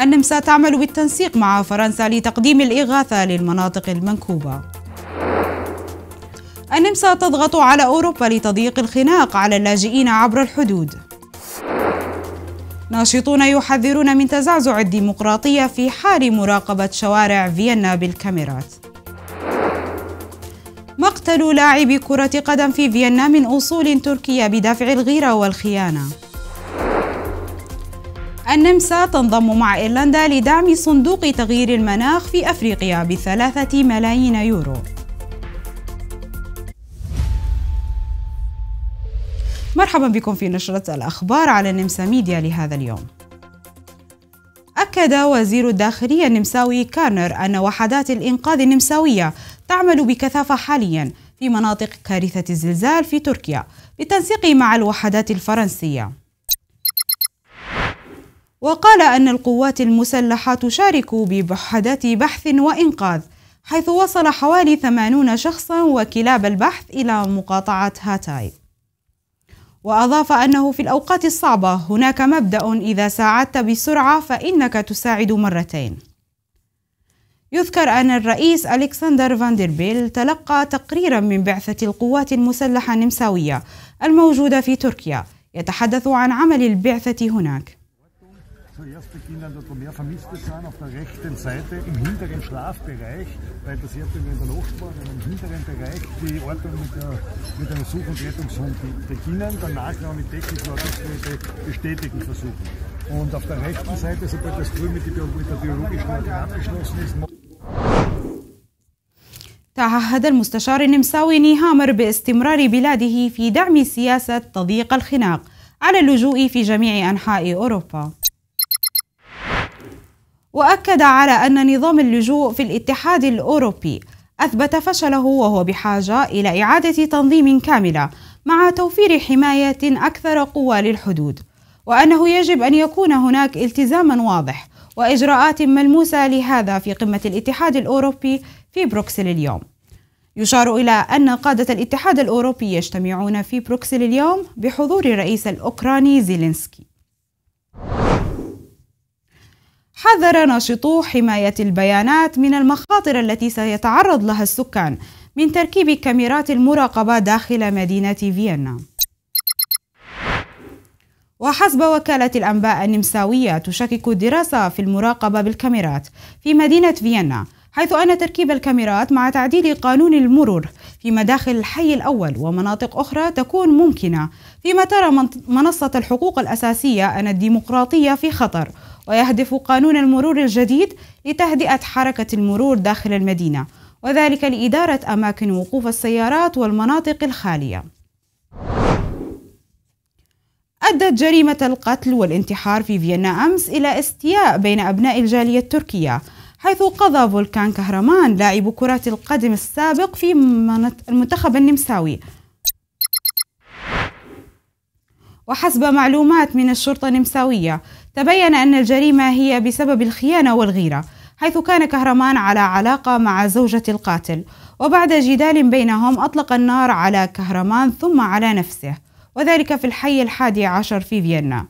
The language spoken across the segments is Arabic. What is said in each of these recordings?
النمسا تعمل بالتنسيق مع فرنسا لتقديم الإغاثة للمناطق المنكوبة النمسا تضغط على أوروبا لتضييق الخناق على اللاجئين عبر الحدود ناشطون يحذرون من تزعزع الديمقراطية في حال مراقبة شوارع فيينا بالكاميرات مقتل لاعب كرة قدم في فيينا من أصول تركية بدافع الغيرة والخيانة النمسا تنضم مع إيرلندا لدعم صندوق تغيير المناخ في أفريقيا بثلاثة ملايين يورو مرحبا بكم في نشرة الأخبار على النمسا ميديا لهذا اليوم أكد وزير الداخلية النمساوي كارنر أن وحدات الإنقاذ النمساوية تعمل بكثافة حاليا في مناطق كارثة الزلزال في تركيا بالتنسيق مع الوحدات الفرنسية وقال أن القوات المسلحة تشارك بوحدات بحث وإنقاذ حيث وصل حوالي 80 شخصا وكلاب البحث إلى مقاطعة هاتاي وأضاف أنه في الأوقات الصعبة هناك مبدأ إذا ساعدت بسرعة فإنك تساعد مرتين يذكر أن الرئيس ألكسندر فاندربيل تلقى تقريرا من بعثة القوات المسلحة النمساوية الموجودة في تركيا يتحدث عن عمل البعثة هناك zuerst beginnen, dort wo mehr Vermisste sind, auf der rechten Seite im hinteren Schlafbereich, weil das passiert in der Nachbarn, im hinteren Bereich die Ordnung mit, der, mit einem Such- und Rettungshund beginnen, danach noch mit technischen Ordnungsmitteln bestätigen versuchen. Und auf der rechten Seite, sobald das Grün mit, der biologischen Ordnung abgeschlossen ist, تعهد المستشار النمساوي نيهامر باستمرار بلاده في دعم سياسة تضييق الخناق على اللجوء في جميع أنحاء أوروبا وأكد على أن نظام اللجوء في الاتحاد الأوروبي أثبت فشله وهو بحاجة إلى إعادة تنظيم كاملة مع توفير حماية أكثر قوة للحدود وأنه يجب أن يكون هناك التزام واضح وإجراءات ملموسة لهذا في قمة الاتحاد الأوروبي في بروكسل اليوم يشار إلى أن قادة الاتحاد الأوروبي يجتمعون في بروكسل اليوم بحضور الرئيس الأوكراني زيلينسكي حذر ناشطو حماية البيانات من المخاطر التي سيتعرض لها السكان من تركيب كاميرات المراقبة داخل مدينة فيينا وحسب وكالة الأنباء النمساوية تشكك الدراسة في المراقبة بالكاميرات في مدينة فيينا حيث أن تركيب الكاميرات مع تعديل قانون المرور في مداخل الحي الأول ومناطق أخرى تكون ممكنة فيما ترى منصة الحقوق الأساسية أن الديمقراطية في خطر ويهدف قانون المرور الجديد لتهدئة حركة المرور داخل المدينة وذلك لإدارة أماكن وقوف السيارات والمناطق الخالية أدت جريمة القتل والانتحار في فيينا أمس إلى استياء بين أبناء الجالية التركية حيث قضى فولكان كهرمان لاعب كرة القدم السابق في المنتخب النمساوي وحسب معلومات من الشرطة النمساوية تبين أن الجريمة هي بسبب الخيانة والغيرة حيث كان كهرمان على علاقة مع زوجة القاتل وبعد جدال بينهم أطلق النار على كهرمان ثم على نفسه وذلك في الحي الحادي عشر في فيينا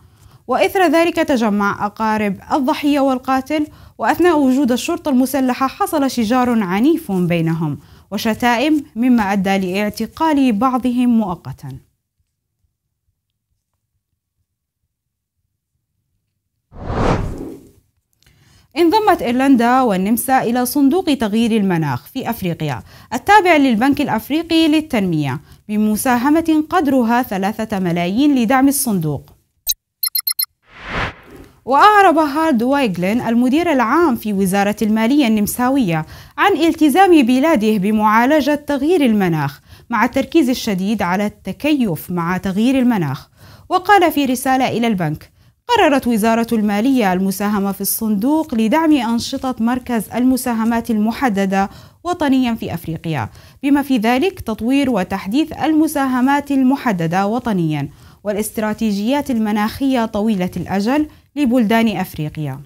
وإثر ذلك تجمع أقارب الضحية والقاتل وأثناء وجود الشرطة المسلحة حصل شجار عنيف بينهم وشتائم مما أدى لاعتقال بعضهم مؤقتاً انضمت إيرلندا والنمسا إلى صندوق تغيير المناخ في أفريقيا التابع للبنك الأفريقي للتنمية بمساهمة قدرها ثلاثة ملايين لدعم الصندوق وأعرب هارد وايغلين المدير العام في وزارة المالية النمساوية عن التزام بلاده بمعالجة تغيير المناخ مع التركيز الشديد على التكيف مع تغيير المناخ وقال في رسالة إلى البنك قررت وزارة المالية المساهمة في الصندوق لدعم أنشطة مركز المساهمات المحددة وطنيا في أفريقيا بما في ذلك تطوير وتحديث المساهمات المحددة وطنيا والاستراتيجيات المناخية طويلة الأجل لبلدان أفريقيا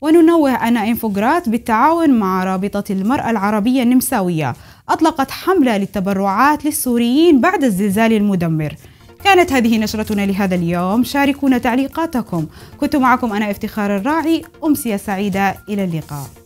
وننوه أن إنفوغرات بالتعاون مع رابطة المرأة العربية النمساوية أطلقت حملة للتبرعات للسوريين بعد الزلزال المدمر كانت هذه نشرتنا لهذا اليوم شاركونا تعليقاتكم كنت معكم أنا افتخار الراعي أمسية سعيدة إلى اللقاء